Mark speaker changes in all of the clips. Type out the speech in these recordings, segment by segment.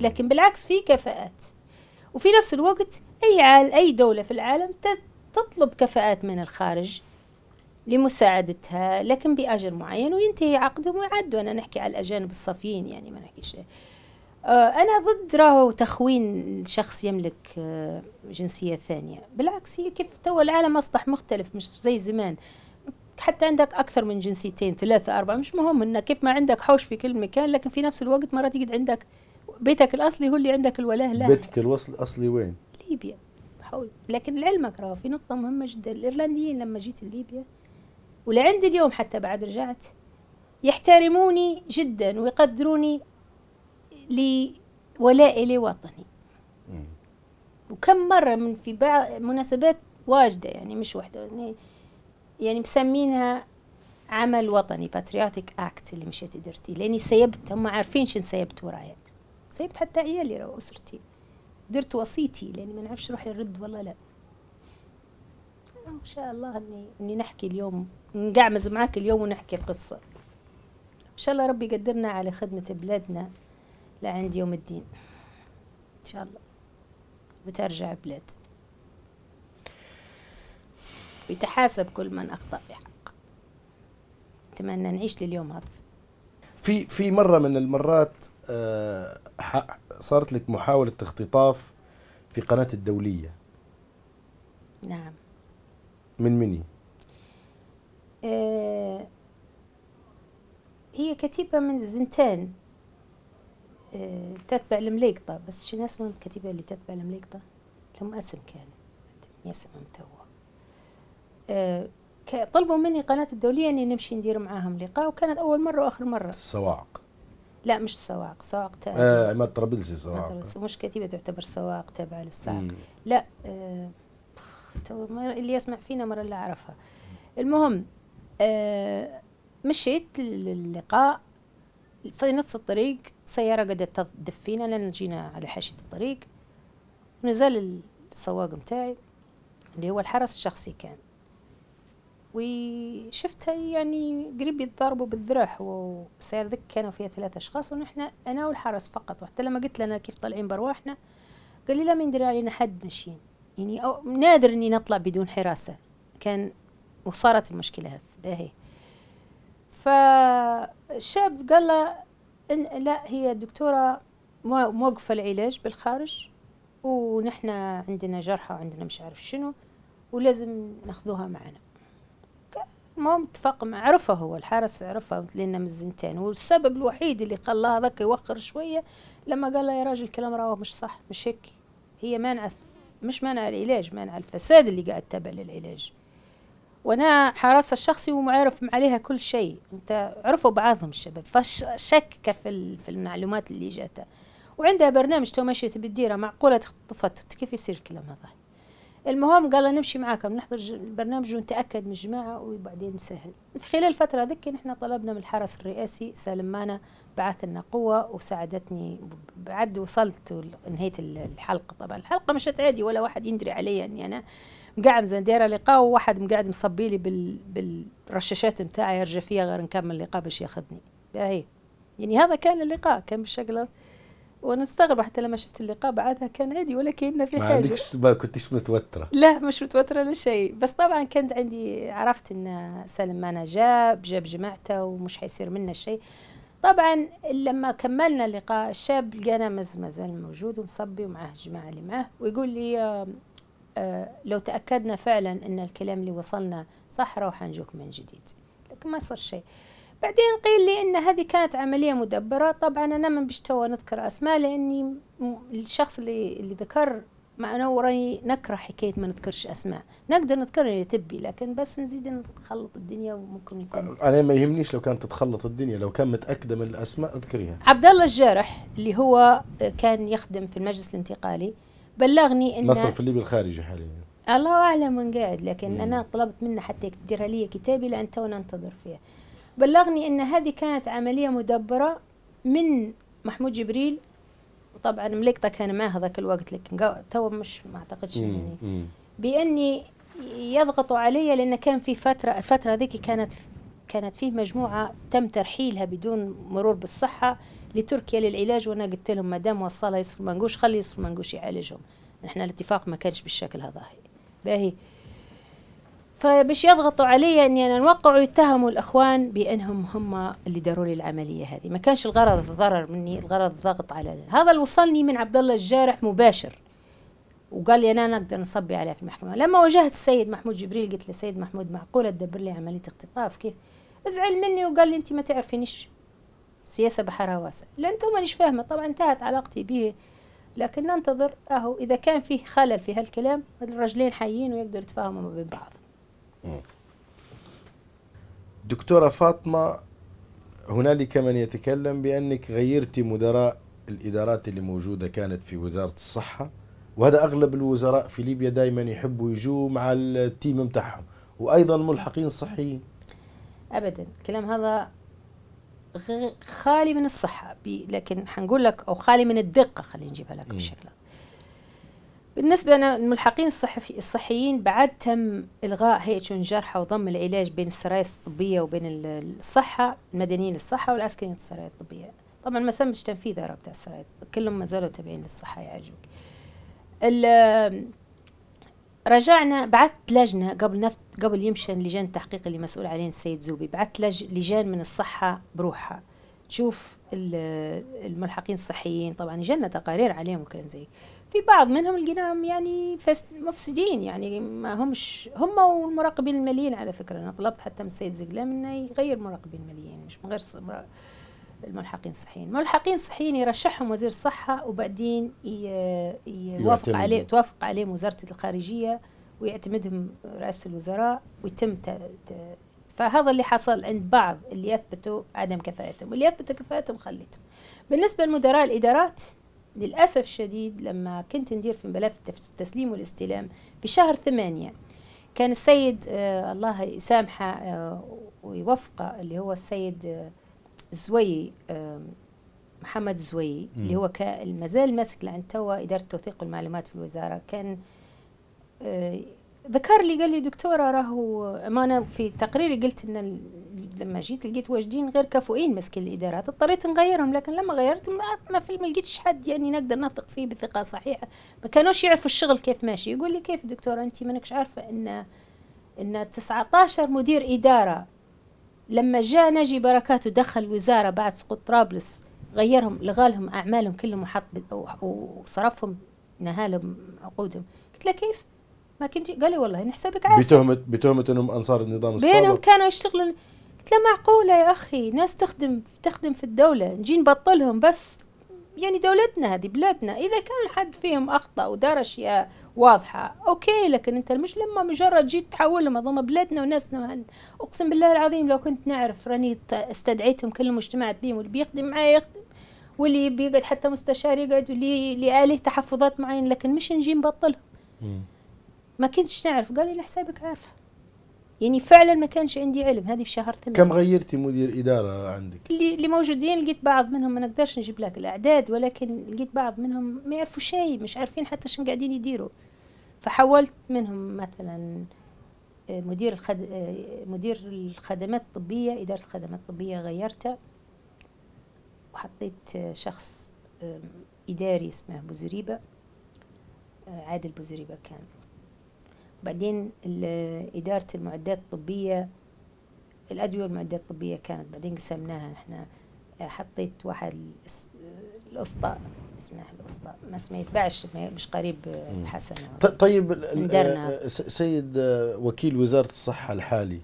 Speaker 1: لكن بالعكس في كفاءات وفي نفس الوقت أي عال أي دولة في العالم تطلب كفاءات من الخارج لمساعدتها لكن بأجر معين وينتهي عقدهم ويعدوا أنا نحكي على الأجانب الصافيين يعني ما نحكيش آه، أنا ضد راهو تخوين شخص يملك آه، جنسية ثانية بالعكس هي كيف تو العالم أصبح مختلف مش زي زمان حتى عندك أكثر من جنسيتين ثلاثة أربعة مش مهم إنك كيف ما عندك حوش في كل مكان لكن في نفس الوقت مرات يقعد عندك بيتك الاصلي هو اللي عندك الولاء له بيتك
Speaker 2: الوصل الاصلي وين؟
Speaker 1: ليبيا حول لكن لعلمك راه في نقطه مهمه جدا الايرلنديين لما جيت لليبيا ولعند اليوم حتى بعد رجعت يحترموني جدا ويقدروني لولائي لوطني وكم مره من في بعض مناسبات واجده يعني مش واحده يعني, يعني مسمينها عمل وطني باتريوتيك اكت اللي مشيت درتي لاني سيبت هم عارفين شن سيبت ورايا سيبت حتى عيالي واسرتي درت وصيتي لاني ما نعرفش روحي نرد والله لا آه، ان شاء الله اني اني نحكي اليوم نقعمز معاك اليوم ونحكي القصه ان شاء الله ربي يقدرنا على خدمه بلادنا لعند يوم الدين ان شاء الله بترجع بلاد ويتحاسب كل من اخطا بحق اتمنى نعيش لليوم هذا
Speaker 2: في في مره من المرات آه، صارت لك محاولة اختطاف في قناة الدولية نعم من مني؟
Speaker 1: آه هي كتيبة من زنتان آه تتبع المليقطة بس شنو اسمهم الكتيبة اللي تتبع المليقطة لهم اسم كان اسمهم توا آه طلبوا مني قناة الدولية اني نمشي ندير معاهم لقاء وكانت اول مرة واخر مرة الصواعق لا مش سواق آه، سواق تابع آه عماد طرابلسي سواق مش كتيبه تعتبر سواق تابعه للساق لا آه اللي يسمع فينا مره اللي عرفها المهم آه مشيت للقاء في نص الطريق سيارة قدت تدفينا لأن جينا على حاشية الطريق نزل السواق متاعي اللي هو الحرس الشخصي كان وشفتها يعني قريب يتضاربوا بالذراع وسير ذك كانوا فيها ثلاثة أشخاص ونحن أنا والحرس فقط وحتى لما قلت لنا كيف طالعين برواحنا قال لي لا ما يندري علينا حد ماشيين يعني أو نادر إني نطلع بدون حراسة كان وصارت المشكلة هذه باهي فالشاب قال له إن لا هي الدكتورة موقفة العلاج بالخارج ونحن عندنا جرحى وعندنا مش عارف شنو ولازم ناخذوها معنا ما متفق مع عرفه هو الحارس عرفه لنا من الزنتين والسبب الوحيد اللي خلاه هذاك يوخر شويه لما قال له يا راجل الكلام راهو مش صح مش هيك هي مانعه مش مانعه العلاج مانعه الفساد اللي قاعد تابع للعلاج وانا حراسه الشخصي ومعرف عليها كل شيء انت عرفوا بعضهم الشباب فشك في, في المعلومات اللي جاته وعندها برنامج تو ماشيه بالديره معقوله تخطفت كيف يصير الكلام هذا المهم قال نمشي معاكم نحضر البرنامج ونتاكد من الجماعه وبعدين نسهل في خلال الفتره ذيك نحن طلبنا من الحرس الرئاسي سالم مانا بعث لنا قوه وساعدتني بعد وصلت نهايه الحلقه طبعا الحلقه مشت عادي ولا واحد يندري علي اني انا انا مقعمزه دايره لقاء وواحد مقعد مصبي لي بال بالرشاشات نتاعي يرجع فيها غير نكمل اللقاء باش ياخذني اي يعني هذا كان اللقاء كان بالشكل وانا استغرب حتى لما شفت اللقاء بعدها كان عادي ولا في حاجه ما عندكش
Speaker 2: ما كنتش متوتره
Speaker 1: لا مش متوتره لا شيء بس طبعا كانت عندي عرفت ان سالم مانا جاب جاب جماعته ومش حيصير منا شيء طبعا لما كملنا اللقاء الشاب لقانا مازال موجود ومصبي ومعاه الجماعه اللي معاه ويقول لي آه، آه، لو تاكدنا فعلا ان الكلام اللي وصلنا صح روح نجوك من جديد لكن ما صار شيء بعدين قيل لي ان هذه كانت عمليه مدبره طبعا انا ما بشتوى نذكر اسماء لاني الشخص اللي اللي ذكر مع انه وراني نكره حكايه ما نذكرش اسماء نقدر نذكر اللي تبي لكن بس نزيد نخلط الدنيا وممكن يكون
Speaker 2: انا ما يهمنيش لو كانت تخلط الدنيا لو كان متاكده من الاسماء اذكريها
Speaker 1: عبد الله الجارح اللي هو كان يخدم في المجلس الانتقالي بلغني ان مصرف
Speaker 2: الليبي الخارجي حاليا
Speaker 1: الله اعلم من قاعد لكن مم. انا طلبت منه حتى يديرها لي كتابي لان تونا ننتظر فيه بلغني أن هذه كانت عملية مدبرة من محمود جبريل وطبعا مليكتا كان معاه هذاك الوقت لكن تو مش ما اعتقدش يعني باني يضغطوا علي لان كان في فتره الفتره ذيك كانت كانت فيه مجموعه تم ترحيلها بدون مرور بالصحه لتركيا للعلاج وانا قلت لهم ما دام وصلها يوسف المنقوش خلي يوسف المنقوش يعالجهم احنا الاتفاق ما كانش بالشكل هذا باهي فبش يضغطوا علي اني انا نوقع ويتهموا الاخوان بانهم هم اللي داروا لي العمليه هذه ما كانش الغرض الضرر مني الغرض الضغط على هذا اللي وصلني من عبد الله الجارح مباشر وقال لي انا نقدر نصبي عليها في المحكمه لما واجهت السيد محمود جبريل قلت له سيد محمود معقوله تدبر لي عمليه اختطاف كيف زعل مني وقال لي انت ما تعرفينيش سياسه بحرها واسع لا انت مانيش فاهمه طبعا انتهت علاقتي به لكن ننتظر اهو اذا كان فيه خلل في هالكلام الرجلين حيين ويقدروا يتفاهموا بين بعض
Speaker 2: دكتورة فاطمة هنالك من يتكلم بأنك غيرت مدراء الإدارات اللي موجودة كانت في وزارة الصحة وهذا أغلب الوزراء في ليبيا دائما يحبوا يجوا مع التيم متاعهم وأيضا ملحقين صحيين
Speaker 1: أبدا الكلام هذا خالي من الصحة لكن حنقول لك أو خالي من الدقة خلينا نجيبها لك بشكل بالشكل بالنسبة للملحقين الصحفي الصحيين بعد تم إلغاء هيئة الجرحى وضم العلاج بين السرايا الطبية وبين الصحة المدنيين للصحة والعسكريين للسرايا الطبية طبعا ما تمش تنفيذ رابطة السرايا كلهم ما زالوا تابعين للصحة يعجبك رجعنا بعثت لجنة قبل نفت قبل يمشي لجان التحقيق اللي مسؤول عليه السيد زوبي بعثت لج لجان من الصحة بروحها تشوف الملحقين الصحيين طبعا جانا تقارير عليهم وكلام زي في بعض منهم لقيناهم يعني مفسدين يعني ما همش هم والمراقبين الماليين على فكره انا طلبت حتى من السيد زقلام انه يغير مراقبين الماليين مش من غير الملحقين الصحيين الملحقين الصحيين يرشحهم وزير الصحه وبعدين يوافق عليه توافق عليهم وزاره الخارجيه ويعتمدهم رئاسه الوزراء ويتم فهذا اللي حصل عند بعض اللي يثبتوا عدم كفاءتهم واللي يثبتوا كفاءتهم خليتهم بالنسبه لمدراء الادارات للأسف الشديد لما كنت ندير في ملف التسليم والاستلام في شهر ثمانية كان السيد آه الله يسامحه آه ويوفقه اللي هو السيد آه زوي آه محمد زوي اللي هو مازال ماسك لعن توا إدارة توثيق المعلومات في الوزارة كان آه ذكر لي قال لي دكتوره راهو ما انا في تقريري قلت ان لما جيت لقيت واجدين غير كفؤين مسكين الادارات اضطريت نغيرهم لكن لما غيرتهم ما في ما لقيتش حد يعني نقدر نثق فيه بثقه صحيحه ما كانوش يعرفوا الشغل كيف ماشي يقول لي كيف دكتوره انت مانكش عارفه ان ان 19 مدير اداره لما جاء ناجي بركات ودخل الوزاره بعد سقوط طرابلس غيرهم لغالهم اعمالهم كلهم وحط وصرفهم نهالهم عقودهم قلت له كيف ما كنت قال لي والله نحسبك عارف بتهمه
Speaker 2: بتهمه انهم انصار النظام السابق بينهم
Speaker 1: كانوا يشتغلون قلت له معقوله يا اخي ناس تخدم تخدم في الدوله نجي نبطلهم بس يعني دولتنا هذه بلادنا اذا كان حد فيهم اخطا ودار اشياء واضحه اوكي لكن انت مش لما مجرد جيت تحولهم هذوما بلادنا وناسنا اقسم بالله العظيم لو كنت نعرف راني استدعيتهم كل المجتمع بيهم واللي بيخدم معايا يخدم واللي بيقعد حتى مستشار يقعد واللي عليه تحفظات معين لكن مش نجي نبطلهم ما كنتش نعرف قال لي لا حسابك عارفه يعني فعلا ما كانش عندي علم هذه في شهر ثمانية كم
Speaker 2: غيرتي مدير إدارة عندك؟
Speaker 1: اللي, اللي موجودين لقيت بعض منهم ما نقدرش نجيب لك الأعداد ولكن لقيت بعض منهم ما يعرفوا شيء مش عارفين حتى شنو قاعدين يديروا فحولت منهم مثلا آه، مدير الخد... آه، مدير الخدمات الطبية إدارة الخدمات الطبية غيرتها وحطيت آه، شخص إداري اسمه بوزريبة عادل بوزريبة كان بعدين إدارة المعدات الطبية الأدوية والمعدات الطبية كانت بعدين قسمناها احنا حطيت واحد الأسطى اسمها الأسطى ما اسمه يتباعش مش قريب الحسنة طيب
Speaker 2: آه، سيد آه، وكيل وزارة الصحة الحالي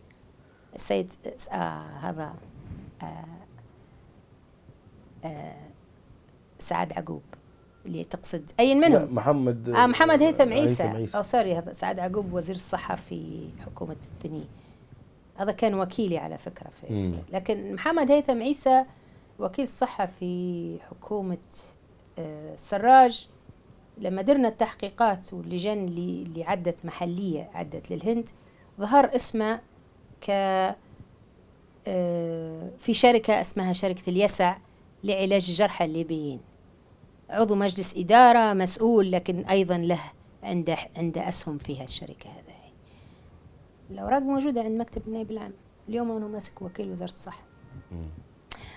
Speaker 1: السيد آه هذا آه آه سعد عقوب اللي تقصد اي منهم محمد آه محمد آه، هيثم عيسى, عيسى. او سوري هذا سعد عقوب وزير الصحه في حكومه الثني هذا كان وكيلي على فكره في اسرائيل لكن محمد هيثم عيسى وكيل الصحه في حكومه السراج آه، لما درنا التحقيقات واللجان اللي, اللي عدت محليه عدت للهند ظهر اسمه ك آه، في شركه اسمها شركه اليسع لعلاج الجرحى الليبيين عضو مجلس إدارة مسؤول لكن أيضا له عنده عنده أسهم في الشركة هذه الأوراق موجودة عند مكتب النائب العام اليوم أنا ماسك وكيل وزارة الصحة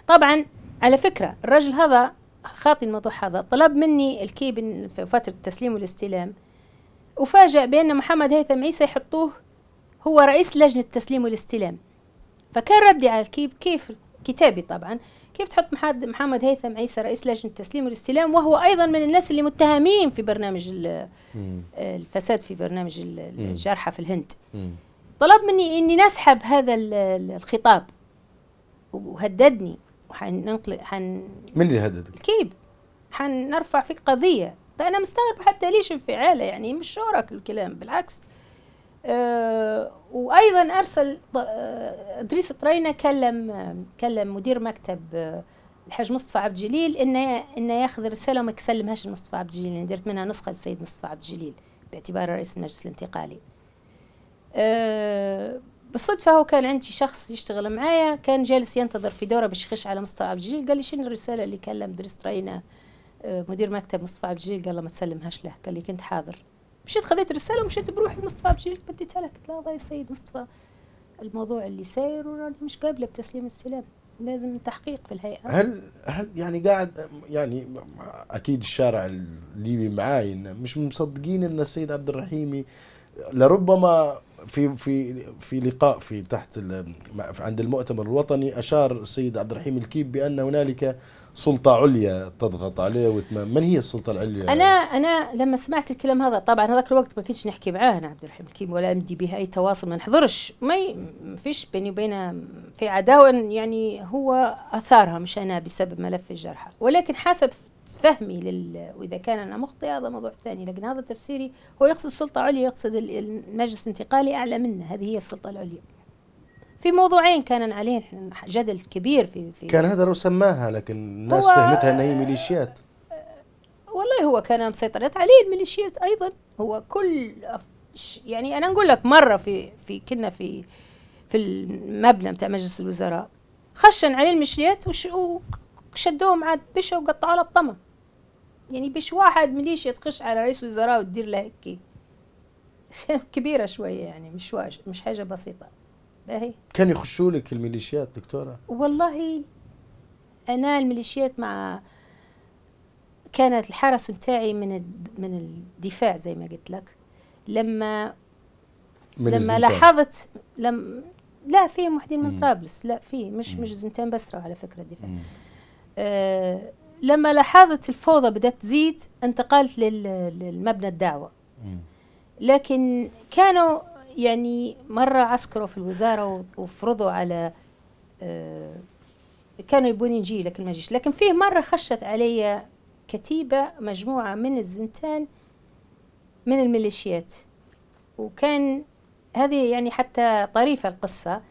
Speaker 1: طبعا على فكرة الرجل هذا خاطي الموضوع هذا طلب مني الكيب في فترة التسليم والاستلام وفاجأ بأن محمد هيثم عيسى يحطوه هو رئيس لجنة التسليم والاستلام فكان ردي على الكيب كيف كتابي طبعا كيف تحط محمد هيثم عيسى رئيس لجنه التسليم والاستلام وهو ايضا من الناس اللي متهمين في برنامج آه، الفساد في برنامج الجرحى في الهند طلب مني اني نسحب هذا الخطاب وهددني وحننقل حن من اللي هددك؟ الكيب حنرفع فيك قضيه انا مستغرب حتى ليش انفعاله يعني مش شورك الكلام بالعكس آه، وايضا ارسل ادريس آه، طرينه كلم كلم مدير مكتب آه، الحاج مصطفى عبد الجليل انه انه ياخذ الرساله وما يسلمهاش لمصطفى عبد الجليل انا يعني درت منها نسخه للسيد مصطفى عبد الجليل باعتباره رئيس المجلس الانتقالي أه بالصدفه هو كان عندي شخص يشتغل معايا كان جالس ينتظر في دوره باش يخش على مصطفى عبد الجليل قال لي شنو الرساله اللي كلم ادريس طرينا مدير مكتب مصطفى عبد الجليل قال له ما تسلمهاش له قال لي كنت حاضر مشيت خذيت رساله ومشيت بروحي مصطفى بجي بديتها لك قلت لها والله يا سيد مصطفى الموضوع اللي ساير وراني مش قابله بتسليم السلام لازم تحقيق في الهيئه هل
Speaker 2: هل يعني قاعد يعني اكيد الشارع الليبي معاي مش مصدقين ان السيد عبد الرحيمي لربما في في في لقاء في تحت عند المؤتمر الوطني اشار السيد عبد الرحيم الكيب بان هنالك سلطه عليا تضغط عليه وتمام من هي السلطه العليا انا
Speaker 1: انا لما سمعت الكلام هذا طبعا هذاك الوقت ما كنتش نحكي معاه انا عبد الرحيم الكيب ولا امدي به اي تواصل ما نحضرش ما فيش بيني وبينه في عداوه يعني هو اثارها مش انا بسبب ملف الجرحى ولكن حسب فهمي لل... واذا كان انا مخطئه هذا موضوع ثاني لكن هذا تفسيري هو يقصد السلطه العليا يقصد المجلس الانتقالي اعلى منا هذه هي السلطه العليا في موضوعين كان عليه جدل كبير في, في كان هذا
Speaker 2: لو سماها لكن الناس فهمتها ان هي ميليشيات أه،
Speaker 1: والله هو كان مسيطرت عليه الميليشيات ايضا هو كل يعني انا نقول لك مره في في كنا في في المبنى بتاع مجلس الوزراء خشن عليه الميليشيات شدوهم عاد بشة وقطعوا له بطمة يعني بش واحد مليشيا تخش على رئيس وزراء وتدير له هيك كبيرة شوية يعني مش واجه مش حاجة بسيطة باهي
Speaker 2: كان يخشوا لك الميليشيات دكتورة
Speaker 1: والله أنا الميليشيات مع كانت الحرس نتاعي من من الدفاع زي ما قلت لك لما من لما الزنتان. لاحظت لم لا في وحدين من طرابلس لا في مش مم. مش زنتان بسره على فكره الدفاع مم. آه، لما لاحظت الفوضى بدأت تزيد انتقلت للمبنى الدعوة لكن كانوا يعني مرة عسكروا في الوزارة وفرضوا على آه، كانوا يبوني نجي لكن ما جيش لكن فيه مرة خشت علي كتيبة مجموعة من الزنتان من الميليشيات وكان هذه يعني حتى طريفة القصة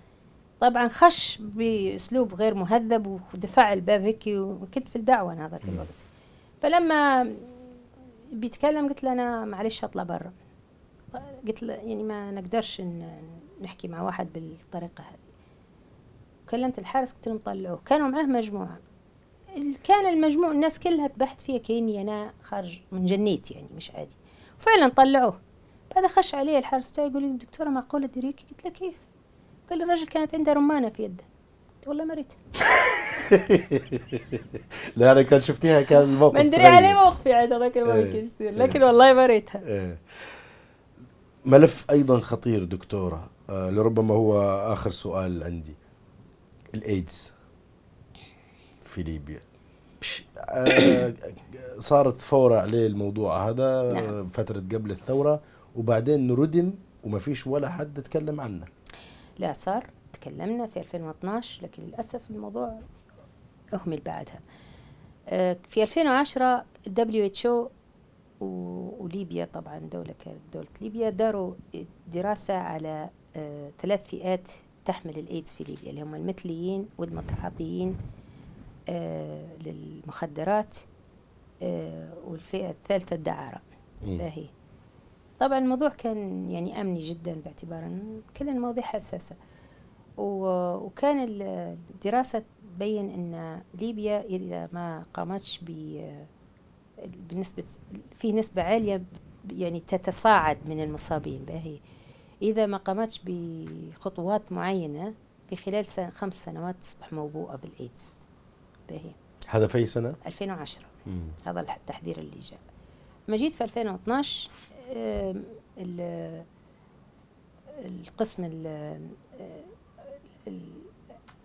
Speaker 1: طبعا خش باسلوب غير مهذب ودفع الباب هيك وكنت في الدعوه انا هذاك الوقت فلما بيتكلم قلت له انا معلش اطلع برا قلت له يعني ما نقدرش نحكي مع واحد بالطريقه هذه كلمت الحارس قلت لهم طلعوه كانوا معاه مجموعه كان المجموع الناس كلها تبحت فيها كاني انا خارج من جنيت يعني مش عادي فعلا طلعوه بعد خش عليه الحارس بتاعي يقول لي دكتوره معقوله ديريكي قلت له كيف قال الرجل الراجل كانت عنده رمانه في يده والله مريت
Speaker 2: لا انا كان شفتيها كان الموقف ما ندري عليه موقفي عاد هذاك الموقف كيف يصير لكن إيه. والله مريتها إيه. ملف ايضا خطير دكتوره آه، لربما هو اخر سؤال عندي الايدز في ليبيا آه صارت فورة عليه الموضوع هذا نعم. فترة قبل الثورة وبعدين ردم وما فيش ولا حد تكلم عنه
Speaker 1: لا صار تكلمنا في 2012 لكن للأسف الموضوع أهمل بعدها آه، في 2010 او وليبيا طبعا دولة كدولة ليبيا داروا دراسة على آه، ثلاث فئات تحمل الإيدز في ليبيا اللي هم المثليين والمتعاطيين آه، للمخدرات والفئة الثالثة الدعارة إيه. باهي طبعا الموضوع كان يعني امني جدا باعتبار انه كل المواضيع حساسه وكان الدراسه تبين ان ليبيا اذا ما قامتش ب بنسبه في نسبه عاليه يعني تتصاعد من المصابين بهي اذا ما قامتش بخطوات معينه في خلال سنة خمس سنوات تصبح موبوءه بالايدز بهي
Speaker 2: هذا في اي سنه 2010 مم.
Speaker 1: هذا التحذير اللي جاء ما جيت في 2012 القسم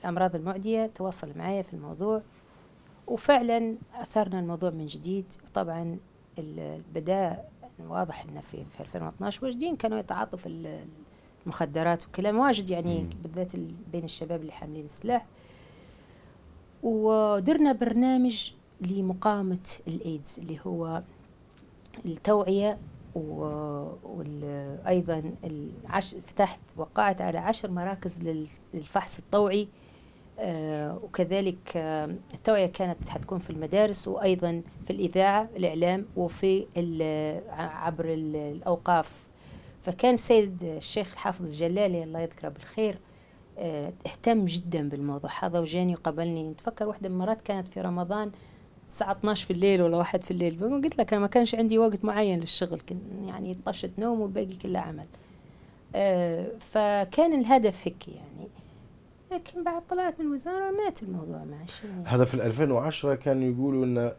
Speaker 1: الأمراض المعدية تواصل معايا في الموضوع وفعلا أثرنا الموضوع من جديد وطبعا البداء واضح أنه في, 2012 واجدين كانوا يتعاطوا المخدرات وكلام واجد يعني بالذات بين الشباب اللي حاملين السلاح ودرنا برنامج لمقاومة الإيدز اللي هو التوعية وايضا العش... فتحت وقعت على عشر مراكز للفحص الطوعي آه، وكذلك آه، التوعية كانت حتكون في المدارس وأيضا في الإذاعة الإعلام وفي عبر الأوقاف فكان السيد الشيخ الحافظ الجلالي الله يذكره بالخير آه، اهتم جدا بالموضوع هذا وجاني وقابلني نتفكر واحدة من المرات كانت في رمضان الساعة 12 في الليل ولا واحد في الليل قلت لك أنا ما كانش عندي وقت معين للشغل كنت يعني طشة نوم والباقي كله عمل آه فكان الهدف هيك يعني لكن بعد طلعت من الوزارة مات الموضوع ماشي هذا في
Speaker 2: 2010 كانوا يقولوا أن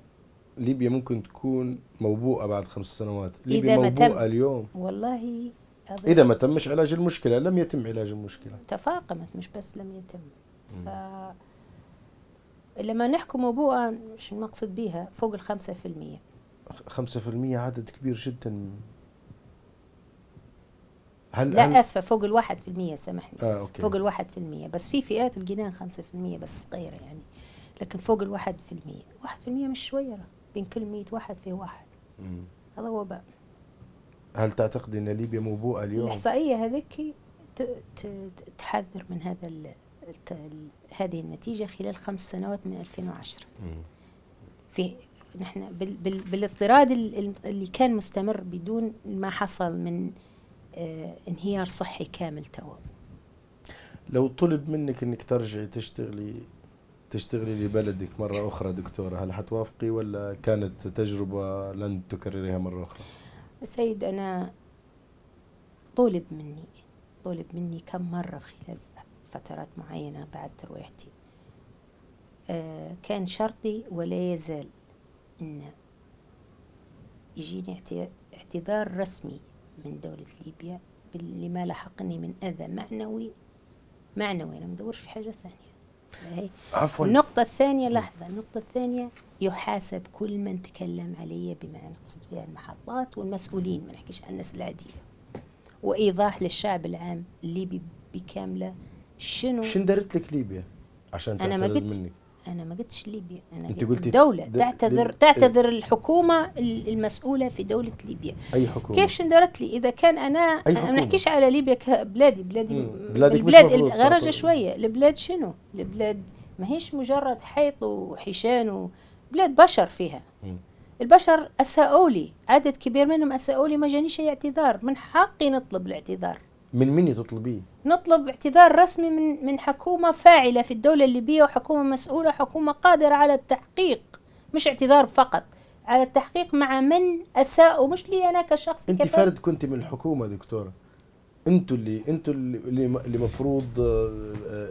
Speaker 2: ليبيا ممكن تكون موبوءة بعد خمس سنوات ليبيا موبوءة اليوم
Speaker 1: والله إذا
Speaker 2: ما تمش علاج المشكلة لم يتم علاج المشكلة
Speaker 1: تفاقمت مش بس لم يتم ف... لما نحكم موبوءة مش نقصد بها فوق الخمسة في المية
Speaker 2: خمسة في المية عدد كبير جدا هل لا هل
Speaker 1: اسفه فوق الواحد في المية سامحني آه، أوكي. فوق الواحد في المية بس في فئات الجنان خمسة في المية بس صغيرة يعني لكن فوق الواحد في المية واحد في المية مش شوية بين كل مية واحد في واحد هذا وباء
Speaker 2: هل تعتقد أن ليبيا موبوءة اليوم؟
Speaker 1: الإحصائية هذيك تحذر من هذا هذه النتيجة خلال خمس سنوات من 2010 في نحن بالاضطراد اللي كان مستمر بدون ما حصل من آه، انهيار صحي كامل توا
Speaker 2: لو طلب منك انك ترجعي تشتغلي تشتغلي لبلدك مرة أخرى دكتورة هل حتوافقي ولا كانت تجربة لن تكرريها مرة
Speaker 1: أخرى؟ سيد أنا طلب مني طلب مني كم مرة خلال فترات معينة بعد ترويحتي آه، كان شرطي ولا يزال أن يجيني اعتذار رسمي من دولة ليبيا لما لحقني من أذى معنوي معنوي أنا مدورش في حاجة ثانية عفوا النقطة الثانية لحظة النقطة الثانية يحاسب كل من تكلم علي بما نقصد فيها المحطات والمسؤولين ما نحكيش عن الناس العادية وإيضاح للشعب العام الليبي بكامله شنو شنو
Speaker 2: دارت لك ليبيا عشان تعترض أنا ما قلت منك
Speaker 1: انا ما قلتش ليبيا انا انت قلت الدوله دل... تعتذر دل... تعتذر الحكومه المسؤوله في دوله ليبيا اي حكومه كيف شندرت لي اذا كان انا ما نحكيش على ليبيا كبلادي بلادي مم. بلادك البلاد غرجه شويه البلاد شنو البلاد ما هيش مجرد حيط وحيشان وبلاد بشر فيها البشر اساءوا لي عدد كبير منهم اساءوا لي ما جانيش اي اعتذار من حقي نطلب الاعتذار
Speaker 2: من مني تطلبيه
Speaker 1: نطلب اعتذار رسمي من من حكومة فاعلة في الدولة الليبية وحكومة مسؤولة حكومة قادرة على التحقيق مش اعتذار فقط على التحقيق مع من اساءوا مش لي انا كشخص انت فرد
Speaker 2: كنت من الحكومه دكتوره انتوا اللي انتوا اللي المفروض آه، آه،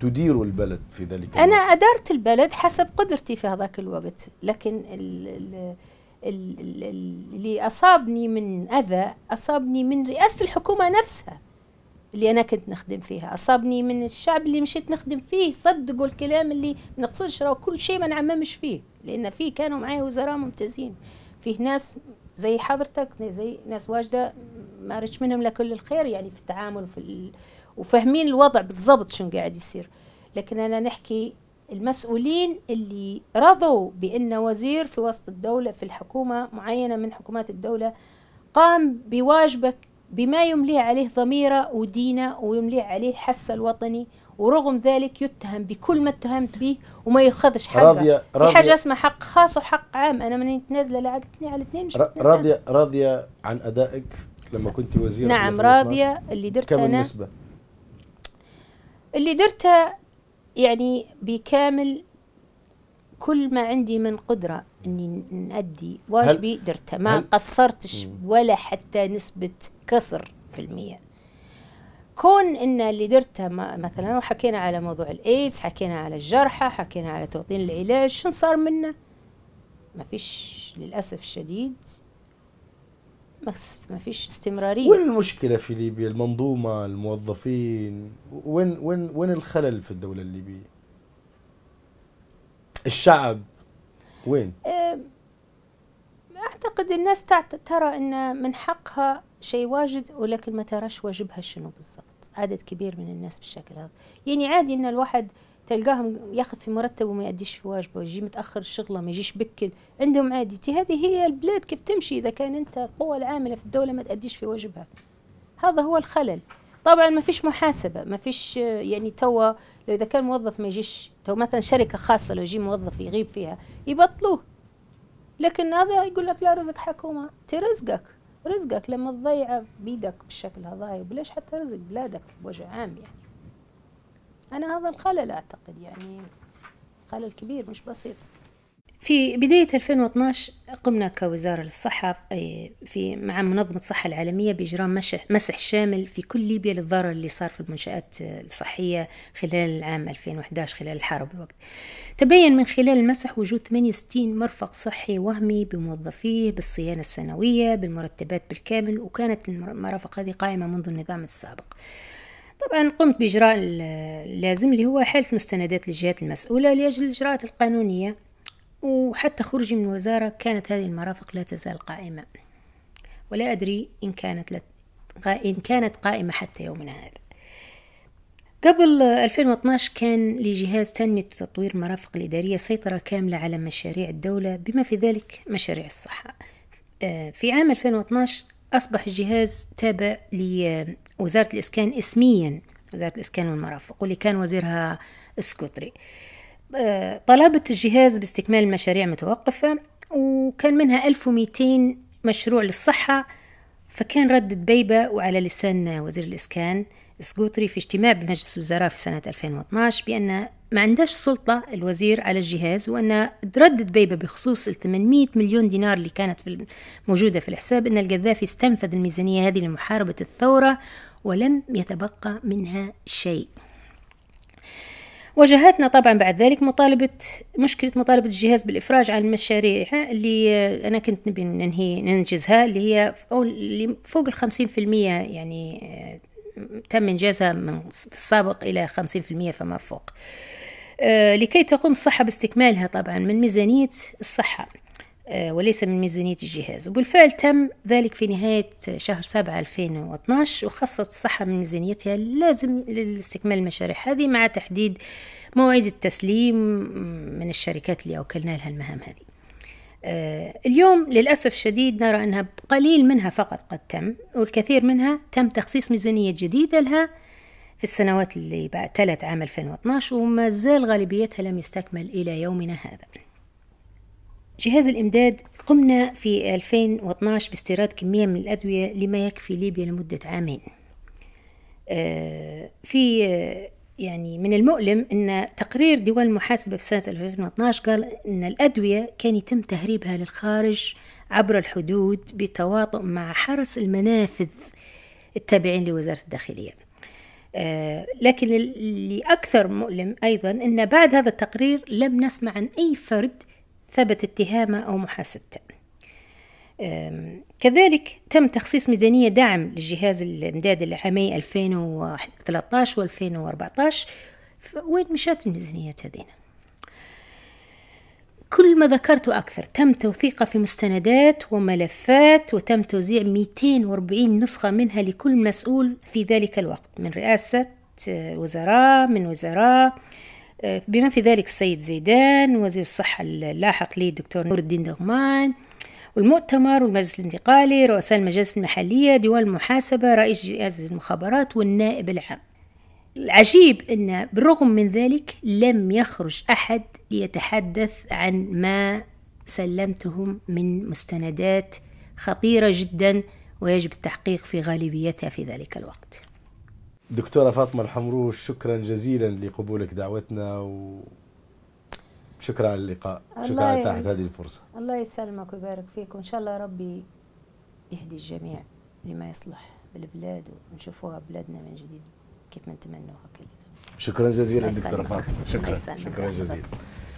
Speaker 2: تديروا البلد في ذلك الوقت. انا
Speaker 1: ادرت البلد حسب قدرتي في هذاك الوقت لكن ال ال اللي اصابني من اذى اصابني من رئاسه الحكومه نفسها اللي انا كنت نخدم فيها اصابني من الشعب اللي مشيت نخدم فيه صدقوا الكلام اللي ما نقصدش راه كل شيء ما نعممش فيه لان فيه كانوا معايا وزراء ممتازين فيه ناس زي حضرتك زي ناس واجده ما ريتش منهم لكل الخير يعني في التعامل وفي ال... وفاهمين الوضع بالضبط شنو قاعد يصير لكن انا نحكي المسؤولين اللي رضوا بان وزير في وسط الدوله في الحكومه معينه من حكومات الدوله قام بواجبك بما يمليه عليه ضميره ودينه ويمليه عليه حسه الوطني ورغم ذلك يتهم بكل ما اتهمت به وما يخذش حقه راضية راضية حاجه اسمها حق خاص وحق عام انا ماني متنازله على الاثنين على اثنين مش
Speaker 2: راضيه راضيه عن ادائك لما كنت وزيره نعم راضيه اللي درته كم النسبه أنا
Speaker 1: اللي درته يعني بكامل كل ما عندي من قدره اني نأدي واجبي درته ما قصرتش ولا حتى نسبة كسر في المية كون ان اللي درته مثلا وحكينا على موضوع الايدز حكينا على الجرحى حكينا على توطين العلاج شو صار منه ما فيش للاسف الشديد بس ما فيش استمراريه
Speaker 2: وين المشكله في ليبيا المنظومه الموظفين وين وين وين الخلل في الدوله الليبيه الشعب وين؟
Speaker 1: اعتقد الناس ترى ان من حقها شيء واجد ولكن ما تراش واجبها شنو بالضبط عدد كبير من الناس بالشكل هذا يعني عادي ان الواحد تلقاهم ياخذ في مرتبه وما يأديش في واجبه ويجي متاخر الشغله ما يجيش بكل عندهم عادي هذه هي البلاد كيف تمشي اذا كان انت القوه العامله في الدوله ما تأديش في واجبها هذا هو الخلل طبعا ما فيش محاسبه ما فيش يعني توا لو اذا كان موظف ما يجيش تو مثلا شركه خاصه لو يجي موظف يغيب فيها يبطلوه لكن هذا يقول لك لا رزق حكومه تي رزقك رزقك لما تضيعه بيدك بالشكل هذا بلاش حتى رزق بلادك بوجه عام يعني انا هذا الخلل اعتقد يعني خلل كبير مش بسيط في بداية 2012 قمنا كوزارة للصحة في مع منظمة الصحة العالمية بإجراء مسح شامل في كل ليبيا للضرر اللي صار في المنشآت الصحية خلال العام 2011 خلال الحرب الوقت تبين من خلال المسح وجود 68 مرفق صحي وهمي بموظفيه بالصيانة السنوية بالمرتبات بالكامل وكانت المرافق هذه قائمة منذ النظام السابق طبعا قمت بإجراء اللازم اللي هو حالة مستندات للجهات المسؤولة لأجل الإجراءات القانونية وحتى خروجي من الوزارة كانت هذه المرافق لا تزال قائمة ولا أدري إن كانت لت... إن كانت قائمة حتى يومنا هذا قبل 2012 كان لجهاز تنمية وتطوير المرافق الإدارية سيطرة كاملة على مشاريع الدولة بما في ذلك مشاريع الصحة آه، في عام 2012 أصبح الجهاز تابع لوزارة الإسكان اسميا وزارة الإسكان والمرافق واللي كان وزيرها سكوتري طلبة الجهاز باستكمال المشاريع متوقفة وكان منها 1200 مشروع للصحة فكان رد دبيبة وعلى لسان وزير الإسكان سكوتري في اجتماع بمجلس الوزراء في سنة 2012 بأن ما عندهاش سلطة الوزير على الجهاز وأن رد دبيبة بخصوص ال 800 مليون دينار اللي كانت في موجودة في الحساب أن القذافي استنفذ الميزانية هذه لمحاربة الثورة ولم يتبقى منها شيء واجهتنا طبعا بعد ذلك مطالبة مشكلة مطالبة الجهاز بالإفراج عن المشاريع اللي أنا كنت نبي ننهي ننجزها اللي هي فوق الخمسين في المية يعني آه، تم إنجازها من السابق إلى خمسين في المية فما فوق آه، لكي تقوم الصحة باستكمالها طبعا من ميزانية الصحة آه، وليس من ميزانية الجهاز وبالفعل تم ذلك في نهاية شهر 7 2012 وخصت الصحة من ميزانيتها اللازم لاستكمال المشاريع هذه مع تحديد موعد التسليم من الشركات اللي أوكلنا لها المهام هذه آه، اليوم للأسف الشديد نرى أنها قليل منها فقط قد تم والكثير منها تم تخصيص ميزانية جديدة لها في السنوات اللي بعد تلت عام 2012 وما زال غالبيتها لم يستكمل إلى يومنا هذا جهاز الإمداد قمنا في 2012 باستيراد كمية من الأدوية لما يكفي ليبيا لمدة عامين آه، في آه، يعني من المؤلم أن تقرير ديوان المحاسبة في سنة 2012 قال أن الأدوية كان يتم تهريبها للخارج عبر الحدود بتواطؤ مع حرس المنافذ التابعين لوزارة الداخلية آه، لكن اللي أكثر مؤلم أيضا أن بعد هذا التقرير لم نسمع عن أي فرد ثبت اتهامه أو محاسبته كذلك تم تخصيص ميزانية دعم للجهاز الإمداد العامي 2013 و 2014 وين مشات الميزانيات هذين كل ما ذكرت أكثر تم توثيقها في مستندات وملفات وتم توزيع 240 نسخة منها لكل مسؤول في ذلك الوقت من رئاسة أه، وزراء من وزراء بما في ذلك السيد زيدان وزير الصحة اللاحق لي الدكتور نور الدين دغمان والمؤتمر والمجلس الانتقالي رؤساء المجالس المحلية ديوان المحاسبة رئيس جهاز المخابرات والنائب العام العجيب أن بالرغم من ذلك لم يخرج أحد ليتحدث عن ما سلمتهم من مستندات خطيرة جدا ويجب التحقيق في غالبيتها في ذلك الوقت
Speaker 2: دكتورة فاطمة الحمروش شكرا جزيلا لقبولك دعوتنا و
Speaker 1: شكرا على اللقاء شكرا على تحت هذه الفرصة الله يسلمك ويبارك فيك وإن شاء الله ربي يهدي الجميع لما يصلح بالبلاد ونشوفوها بلادنا من جديد كيف ما نتمنوها كلنا شكرا جزيلا دكتورة فاطمة شكرا شكرا جزيلا